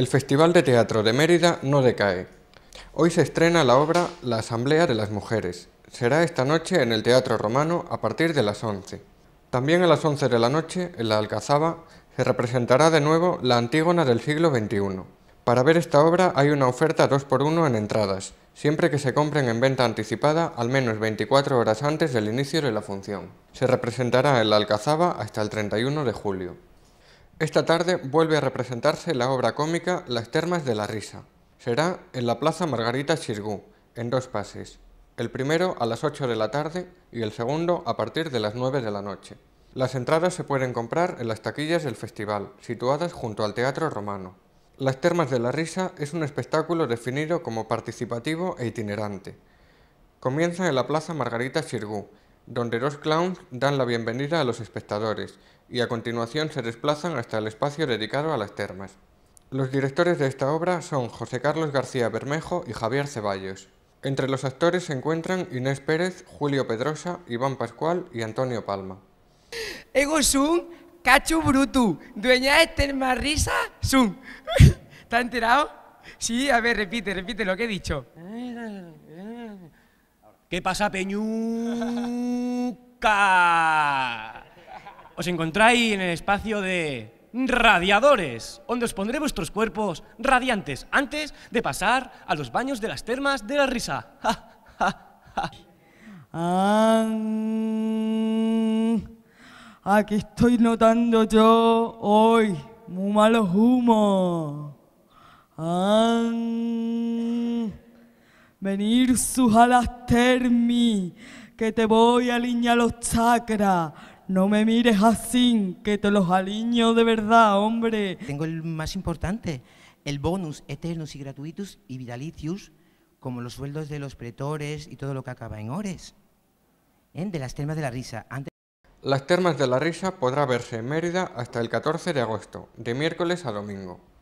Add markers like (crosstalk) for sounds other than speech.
El Festival de Teatro de Mérida no decae. Hoy se estrena la obra La Asamblea de las Mujeres. Será esta noche en el Teatro Romano a partir de las 11. También a las 11 de la noche, en la Alcazaba, se representará de nuevo la Antígona del siglo XXI. Para ver esta obra hay una oferta 2x1 en entradas, siempre que se compren en venta anticipada al menos 24 horas antes del inicio de la función. Se representará en la Alcazaba hasta el 31 de julio. Esta tarde vuelve a representarse la obra cómica Las Termas de la Risa. Será en la Plaza Margarita Chirgú, en dos pases. El primero a las 8 de la tarde y el segundo a partir de las 9 de la noche. Las entradas se pueden comprar en las taquillas del festival, situadas junto al Teatro Romano. Las Termas de la Risa es un espectáculo definido como participativo e itinerante. Comienza en la Plaza Margarita Chirgú donde dos clowns dan la bienvenida a los espectadores y a continuación se desplazan hasta el espacio dedicado a las termas. Los directores de esta obra son José Carlos García Bermejo y Javier Ceballos. Entre los actores se encuentran Inés Pérez, Julio Pedrosa, Iván Pascual y Antonio Palma. Ego sun, cachu brutu, dueña de termas risa, sun. (laughs) está enterado? Sí, a ver, repite, repite lo que he dicho. ¿Qué pasa, Peñuca? Os encontráis en el espacio de radiadores, donde os pondré vuestros cuerpos radiantes antes de pasar a los baños de las termas de la risa. Ah. aquí estoy notando yo hoy muy malos humo. Ah. Venir alas termi, que te voy a alinear los chakras. No me mires así, que te los alineo de verdad, hombre. Tengo el más importante, el bonus eternus y gratuitus y vitalitius, como los sueldos de los pretores y todo lo que acaba en ores. en ¿Eh? De las termas de la risa. Antes... Las termas de la risa podrá verse en Mérida hasta el 14 de agosto, de miércoles a domingo.